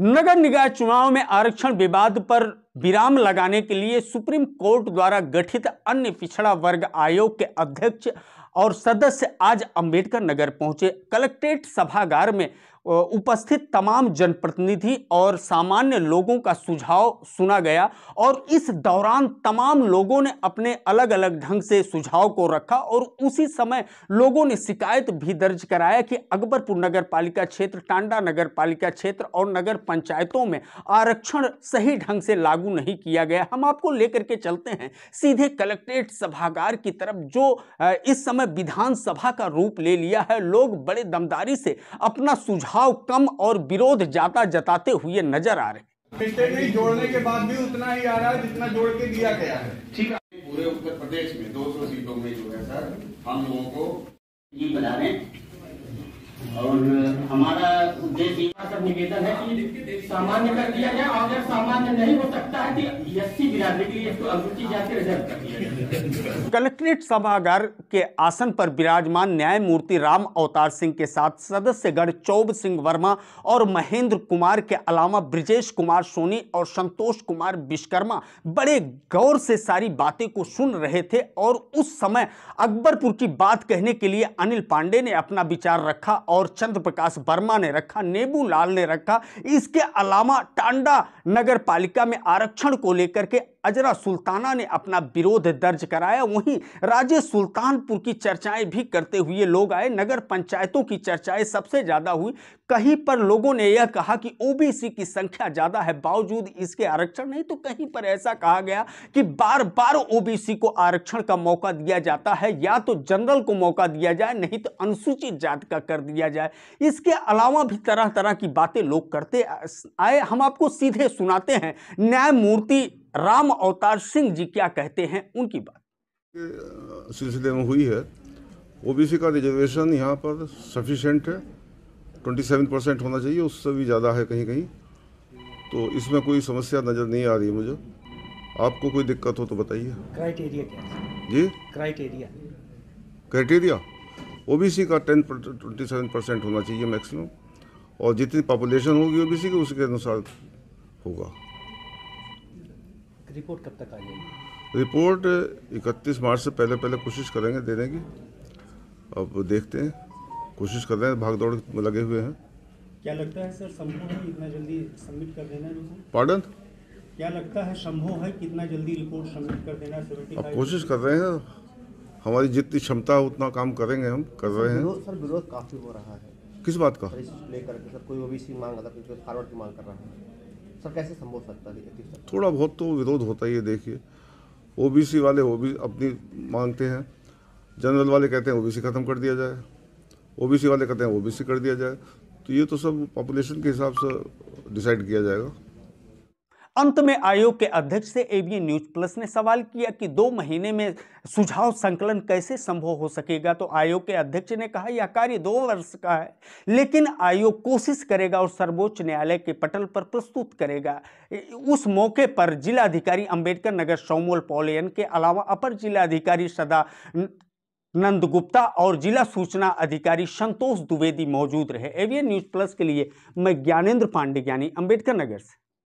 नगर निकाय चुनाव में आरक्षण विवाद पर विराम लगाने के लिए सुप्रीम कोर्ट द्वारा गठित अन्य पिछड़ा वर्ग आयोग के अध्यक्ष और सदस्य आज अंबेडकर नगर पहुंचे कलेक्ट्रेट सभागार में उपस्थित तमाम जनप्रतिनिधि और सामान्य लोगों का सुझाव सुना गया और इस दौरान तमाम लोगों ने अपने अलग अलग ढंग से सुझाव को रखा और उसी समय लोगों ने शिकायत भी दर्ज कराया कि अकबरपुर नगर पालिका क्षेत्र टांडा नगर पालिका क्षेत्र और नगर पंचायतों में आरक्षण सही ढंग से लागू नहीं किया गया हम आपको लेकर के चलते हैं सीधे कलेक्ट्रेट सभागार की तरफ जो इस समय विधानसभा का रूप ले लिया है लोग बड़े दमदारी से अपना सुझाव भाव कम और विरोध ज्यादा जताते हुए नजर आ रहे हैं पिछले जोड़ने के बाद भी उतना ही आ रहा है जितना जोड़ के दिया गया है ठीक है पूरे उत्तर प्रदेश में 200 सीटों में जो है सर हम लोगों को बना रहे और हमारा उद्देश्य सर निवेदन है कि सामान्य कर दिया जाए और अगर सामान्य नहीं हो सकता है कि एससी बिरादरी के लिए इसको अनुसूचित जाति रिजर्व कर दिया जाए कलेक्ट्रेट सभागार के आसन पर विराजमान न्यायमूर्ति राम अवतार सिंह के साथ सदस्यगण चौब सिंह वर्मा और महेंद्र कुमार के अलावा ब्रिजेश कुमार सोनी और संतोष कुमार विश्वकर्मा बड़े गौर से सारी बातें को सुन रहे थे और उस समय अकबरपुर की बात कहने के लिए अनिल पांडे ने अपना विचार रखा और चंद्र प्रकाश वर्मा ने रखा नेबूलाल संभालने ने रखा इसके अलावा टांडा नगर पालिका में आरक्षण को लेकर के अजरा सुल्ताना ने अपना विरोध दर्ज कराया वहीं राजे सुल्तानपुर की चर्चाएं भी करते हुए लोग आए नगर पंचायतों की चर्चाएं सबसे ज़्यादा हुई कहीं पर लोगों ने यह कहा कि ओबीसी की संख्या ज़्यादा है बावजूद इसके आरक्षण नहीं तो कहीं पर ऐसा कहा गया कि बार बार ओबीसी को आरक्षण का मौका दिया जाता है या तो जनरल को मौका दिया जाए नहीं तो अनुसूचित जात का कर दिया जाए इसके अलावा भी तरह तरह की बातें लोग करते आए हम आपको सीधे सुनाते हैं न्यायमूर्ति राम अवतार सिंह जी क्या कहते हैं उनकी बात सिलसिले में हुई है ओबीसी का रिजर्वेशन यहाँ पर सफिशेंट है ट्वेंटी सेवन परसेंट होना चाहिए उससे भी ज़्यादा है कहीं कहीं तो इसमें कोई समस्या नज़र नहीं आ रही है मुझे आपको कोई दिक्कत हो तो बताइए क्राइटेरिया क्या जी क्राइटेरिया क्राइटेरिया ओबीसी का टेन ट्वेंटी सेवन परसेंट होना चाहिए मैक्सिमम और जितनी पॉपुलेशन होगी ओबीसी की उसके अनुसार होगा रिपोर्ट कब तक आ जाएगी रिपोर्ट 31 मार्च से पहले पहले कोशिश करेंगे देने की अब देखते हैं कोशिश कर रहे हैं भाग दौड़ में लगे हुए हैं क्या लगता है सर संभव है इतना जल्दी सबमिट कर देना पार्डन क्या लगता है संभव है कितना जल्दी रिपोर्ट सबमिट कर देना अब कोशिश कर रहे हैं हमारी जितनी क्षमता है उतना काम करेंगे हम कर रहे हैं सर विरोध काफी हो रहा है किस बात का लेकर सर कोई ओबीसी मांग रहा था फॉरवर्ड की मांग कर रहा है सर कैसे संभव सकता है थोड़ा बहुत तो विरोध होता ही है देखिए ओबीसी वाले वो भी अपनी मांगते हैं जनरल वाले कहते हैं ओबीसी ख़त्म कर दिया जाए ओबीसी वाले कहते हैं ओबीसी कर दिया जाए तो ये तो सब पॉपुलेशन के हिसाब से डिसाइड किया जाएगा अंत में आयोग के अध्यक्ष से एबीएन न्यूज प्लस ने सवाल किया कि दो महीने में सुझाव संकलन कैसे संभव हो सकेगा तो आयोग के अध्यक्ष ने कहा यह कार्य दो वर्ष का है लेकिन आयोग कोशिश करेगा और सर्वोच्च न्यायालय के पटल पर प्रस्तुत करेगा उस मौके पर जिलाधिकारी अंबेडकर नगर सोमोल पौलियन के अलावा अपर जिलाधिकारी सदा नंद गुप्ता और जिला सूचना अधिकारी संतोष द्विवेदी मौजूद रहे एवीएन न्यूज प्लस के लिए मैं ज्ञानेंद्र पांडे ज्ञानी अंबेडकर नगर से